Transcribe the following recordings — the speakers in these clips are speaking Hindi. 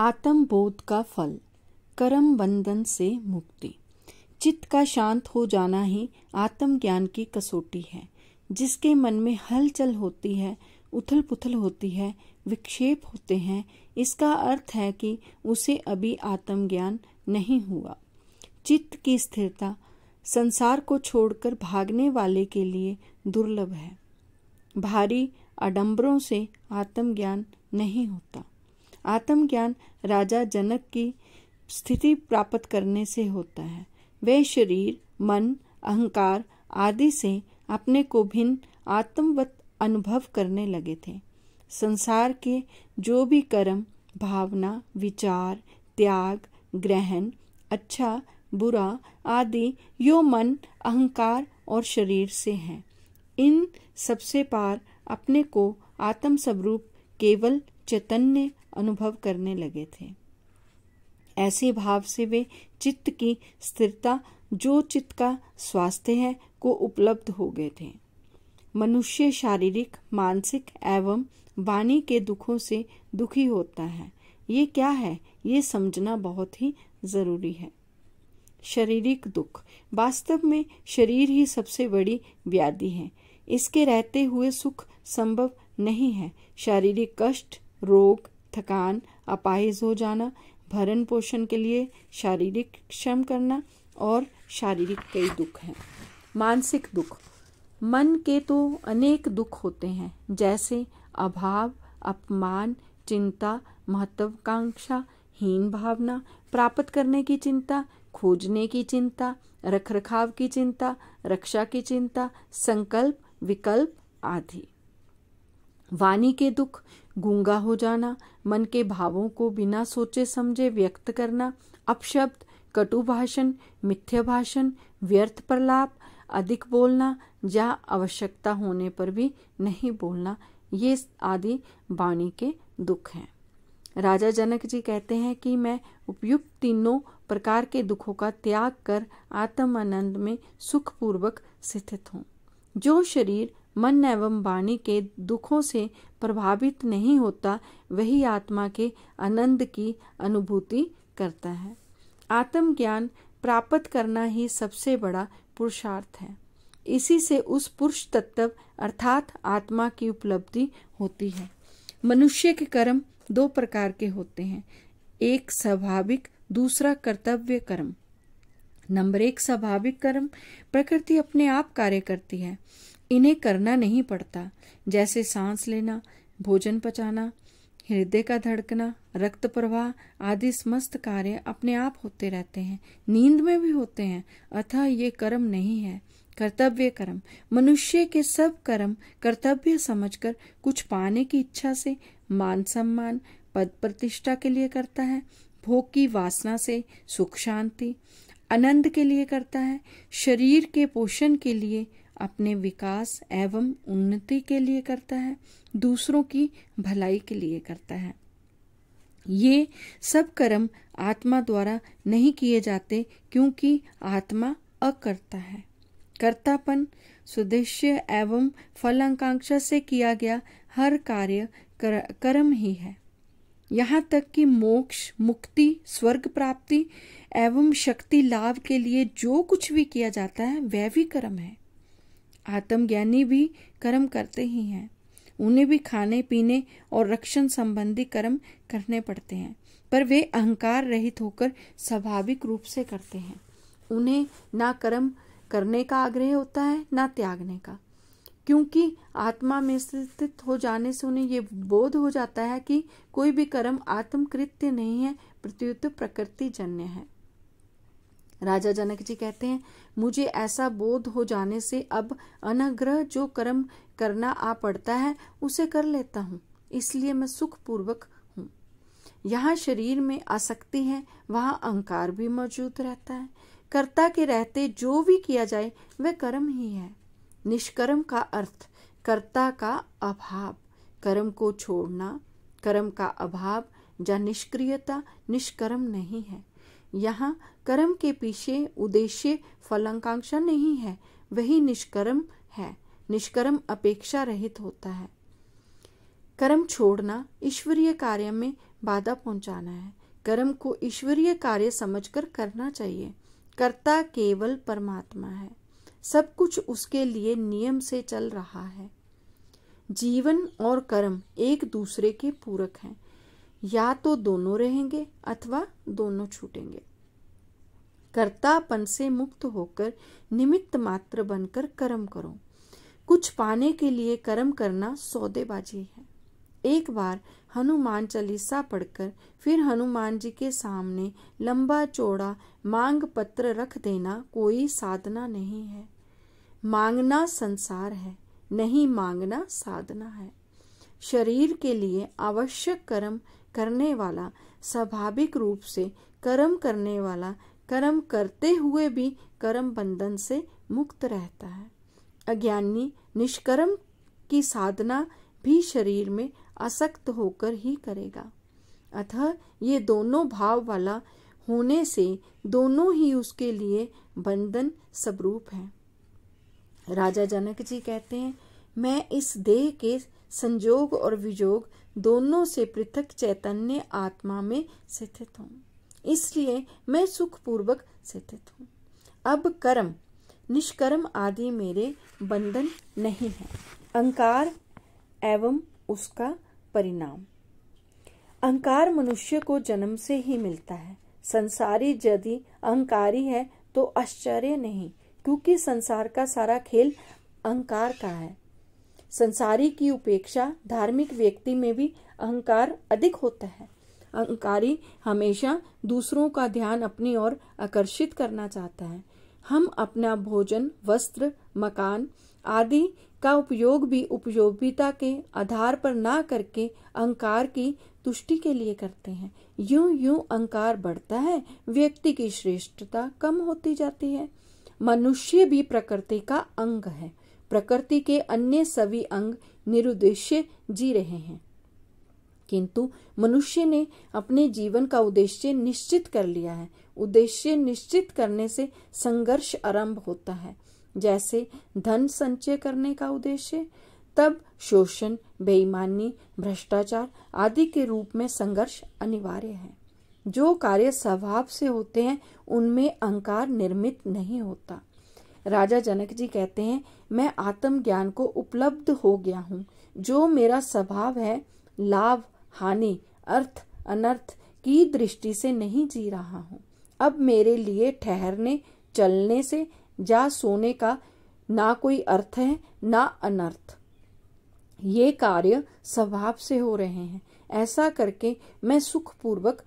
आत्मबोध का फल कर्म बंधन से मुक्ति चित्त का शांत हो जाना ही आत्मज्ञान की कसौटी है जिसके मन में हलचल होती है उथल पुथल होती है विक्षेप होते हैं इसका अर्थ है कि उसे अभी आत्मज्ञान नहीं हुआ चित्त की स्थिरता संसार को छोड़कर भागने वाले के लिए दुर्लभ है भारी आडंबरों से आत्मज्ञान नहीं होता आत्मज्ञान राजा जनक की स्थिति प्राप्त करने से होता है वे शरीर मन अहंकार आदि से अपने को भिन्न आत्मवत अनुभव करने लगे थे संसार के जो भी कर्म भावना विचार त्याग ग्रहण अच्छा बुरा आदि यो मन अहंकार और शरीर से हैं इन सबसे पार अपने को आत्म स्वरूप केवल चैतन्य अनुभव करने लगे थे ऐसे भाव से वे चित्त की स्थिरता जो चित्त का स्वास्थ्य है को उपलब्ध हो गए थे मनुष्य शारीरिक मानसिक एवं वाणी के दुखों से दुखी होता है ये क्या है ये समझना बहुत ही जरूरी है शारीरिक दुख वास्तव में शरीर ही सबसे बड़ी व्याधि है इसके रहते हुए सुख संभव नहीं है शारीरिक कष्ट रोग थकान अपाहिज हो जाना भरण पोषण के लिए शारीरिक श्रम करना और शारीरिक कई दुख हैं मानसिक दुख मन के तो अनेक दुख होते हैं जैसे अभाव अपमान चिंता महत्वाकांक्षा हीन भावना प्राप्त करने की चिंता खोजने की चिंता रखरखाव की चिंता रक्षा की चिंता संकल्प विकल्प आदि वाणी के दुख गूंगा हो जाना मन के भावों को बिना सोचे समझे व्यक्त करना अपशब्द कटु भाषण मिथ्या भाषण व्यर्थ प्रलाप अधिक बोलना या आवश्यकता होने पर भी नहीं बोलना ये आदि वाणी के दुख हैं राजा जनक जी कहते हैं कि मैं उपयुक्त तीनों प्रकार के दुखों का त्याग कर आत्म आनंद में सुखपूर्वक स्थित हूँ जो शरीर मन एवं वाणी के दुखों से प्रभावित नहीं होता वही आत्मा के आनंद की अनुभूति करता है आत्मज्ञान प्राप्त करना ही सबसे बड़ा पुरुषार्थ है इसी से उस पुरुष तत्व अर्थात आत्मा की उपलब्धि होती है मनुष्य के कर्म दो प्रकार के होते हैं एक स्वाभाविक दूसरा कर्तव्य कर्म नंबर एक स्वाभाविक कर्म प्रकृति अपने आप कार्य करती है इन्हें करना नहीं पड़ता जैसे सांस लेना भोजन पचाना हृदय का धड़कना रक्त प्रवाह आदि समस्त कार्य अपने आप होते रहते हैं नींद में भी होते हैं अतः ये कर्म नहीं है कर्तव्य कर्म मनुष्य के सब कर्म कर्तव्य समझकर कुछ पाने की इच्छा से मान सम्मान पद प्रतिष्ठा के लिए करता है भोग की वासना से सुख शांति आनंद के लिए करता है शरीर के पोषण के लिए अपने विकास एवं उन्नति के लिए करता है दूसरों की भलाई के लिए करता है ये सब कर्म आत्मा द्वारा नहीं किए जाते क्योंकि आत्मा अकर्ता है कर्तापन सुदेश्य एवं फलाकांक्षा से किया गया हर कार्य कर, कर्म ही है यहाँ तक कि मोक्ष मुक्ति स्वर्ग प्राप्ति एवं शक्ति लाभ के लिए जो कुछ भी किया जाता है वह भी कर्म है आत्मज्ञानी भी कर्म करते ही हैं उन्हें भी खाने पीने और रक्षण संबंधी कर्म करने पड़ते हैं पर वे अहंकार रहित होकर स्वाभाविक रूप से करते हैं उन्हें ना कर्म करने का आग्रह होता है ना त्यागने का क्योंकि आत्मा में स्थित हो जाने से उन्हें ये बोध हो जाता है कि कोई भी कर्म आत्मकृत्य नहीं है प्रत्युत प्रकृति जन्य है राजा जनक जी कहते हैं मुझे ऐसा बोध हो जाने से अब अनग्रह जो कर्म करना आ पड़ता है उसे कर लेता हूँ इसलिए मैं सुखपूर्वक हूँ यहाँ शरीर में आसक्ति है वहाँ अहंकार भी मौजूद रहता है कर्ता के रहते जो भी किया जाए वह कर्म ही है निष्कर्म का अर्थ कर्ता का अभाव कर्म को छोड़ना कर्म का अभाव या निष्क्रियता निष्कर्म नहीं है यहाँ कर्म के पीछे उद्देश्य फलाकांक्षा नहीं है वही निष्कर्म है निष्कर्म अपेक्षा रहित होता है कर्म छोड़ना ईश्वरीय कार्य में बाधा पहुंचाना है कर्म को ईश्वरीय कार्य समझकर करना चाहिए कर्ता केवल परमात्मा है सब कुछ उसके लिए नियम से चल रहा है जीवन और कर्म एक दूसरे के पूरक हैं या तो दोनों रहेंगे अथवा दोनों छूटेंगे कर्तापन से मुक्त होकर निमित्त मात्र बनकर कर्म करो कुछ पाने के लिए कर्म करना सौदेबाजी है एक बार हनुमान चालीसा पढ़कर फिर हनुमान जी के सामने लंबा चौड़ा मांग पत्र रख देना कोई साधना नहीं है मांगना संसार है नहीं मांगना साधना है शरीर के लिए आवश्यक कर्म करने वाला स्वाभाविक रूप से कर्म करने वाला कर्म करते हुए भी कर्म बंधन से मुक्त रहता है अज्ञानी निष्कर्म की साधना भी शरीर में असक्त होकर ही करेगा अतः ये दोनों भाव वाला होने से दोनों ही उसके लिए बंधन स्वरूप है राजा जनक जी कहते हैं मैं इस देह के संजोग और विजोग दोनों से पृथक चैतन्य आत्मा में स्थित हूँ इसलिए मैं सुखपूर्वक स्थित हूँ अब कर्म निष्कर्म आदि मेरे बंधन नहीं है अहंकार एवं उसका परिणाम अहंकार मनुष्य को जन्म से ही मिलता है संसारी यदि अहंकारी है तो आश्चर्य नहीं क्योंकि संसार का सारा खेल अहंकार का है संसारी की उपेक्षा धार्मिक व्यक्ति में भी अहंकार अधिक होता है अहंकारी हमेशा दूसरों का ध्यान अपनी ओर आकर्षित करना चाहता है हम अपना भोजन वस्त्र मकान आदि का उपयोग भी उपयोगिता के आधार पर ना करके अहंकार की तुष्टि के लिए करते हैं यूं यूं अहंकार बढ़ता है व्यक्ति की श्रेष्ठता कम होती जाती है मनुष्य भी प्रकृति का अंग है प्रकृति के अन्य सभी अंग निरुद्देश्य जी रहे हैं किंतु मनुष्य ने अपने जीवन का उद्देश्य निश्चित कर लिया है उद्देश्य निश्चित करने से संघर्ष आरंभ होता है जैसे धन संचय करने का उद्देश्य तब शोषण बेईमानी भ्रष्टाचार आदि के रूप में संघर्ष अनिवार्य है जो कार्य स्वभाव से होते हैं उनमें अहंकार निर्मित नहीं होता राजा जनक जी कहते हैं मैं आत्म ज्ञान को उपलब्ध हो गया हूँ जो मेरा स्वभाव है लाभ हानि अर्थ अनर्थ की दृष्टि से नहीं जी रहा हूँ अब मेरे लिए ठहरने चलने से जा सोने का ना कोई अर्थ है ना अनर्थ ये कार्य स्वभाव से हो रहे हैं ऐसा करके मैं सुखपूर्वक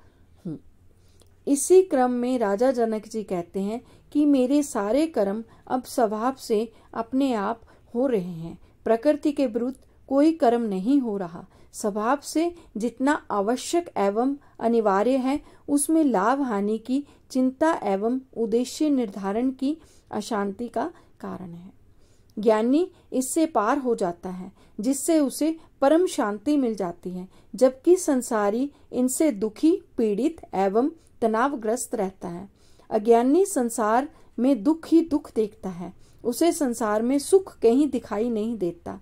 इसी क्रम में राजा जनक जी कहते हैं कि मेरे सारे कर्म अब स्वभाव से अपने आप हो रहे हैं प्रकृति के विरुद्ध कोई कर्म नहीं हो रहा स्वभाव से जितना आवश्यक एवं अनिवार्य है उसमें लाभ हानि की चिंता एवं उद्देश्य निर्धारण की अशांति का कारण है ज्ञानी इससे पार हो जाता है जिससे उसे परम शांति मिल जाती है जबकि संसारी इनसे दुखी पीड़ित एवं तनावग्रस्त रहता है अज्ञानी संसार में दुख ही दुख देखता है उसे संसार में सुख कहीं दिखाई नहीं देता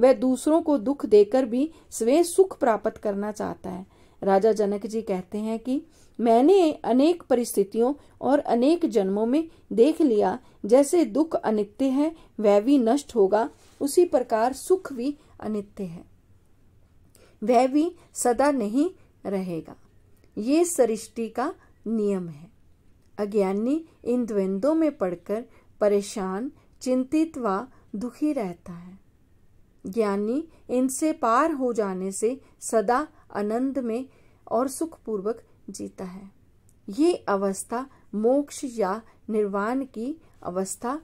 वह दूसरों को दुख देकर भी स्वयं सुख प्राप्त करना चाहता है राजा जनक जी कहते हैं कि मैंने अनेक परिस्थितियों और अनेक जन्मों में देख लिया जैसे दुख अनित्य है वह भी नष्ट होगा उसी प्रकार सुख भी अनित्य है वह भी सदा नहीं रहेगा ये सृष्टि का नियम है अज्ञानी इन द्वंद्वों में पड़कर परेशान चिंतित व दुखी रहता है ज्ञानी इनसे पार हो जाने से सदा आनंद में और सुखपूर्वक जीता है ये अवस्था मोक्ष या निर्वाण की अवस्था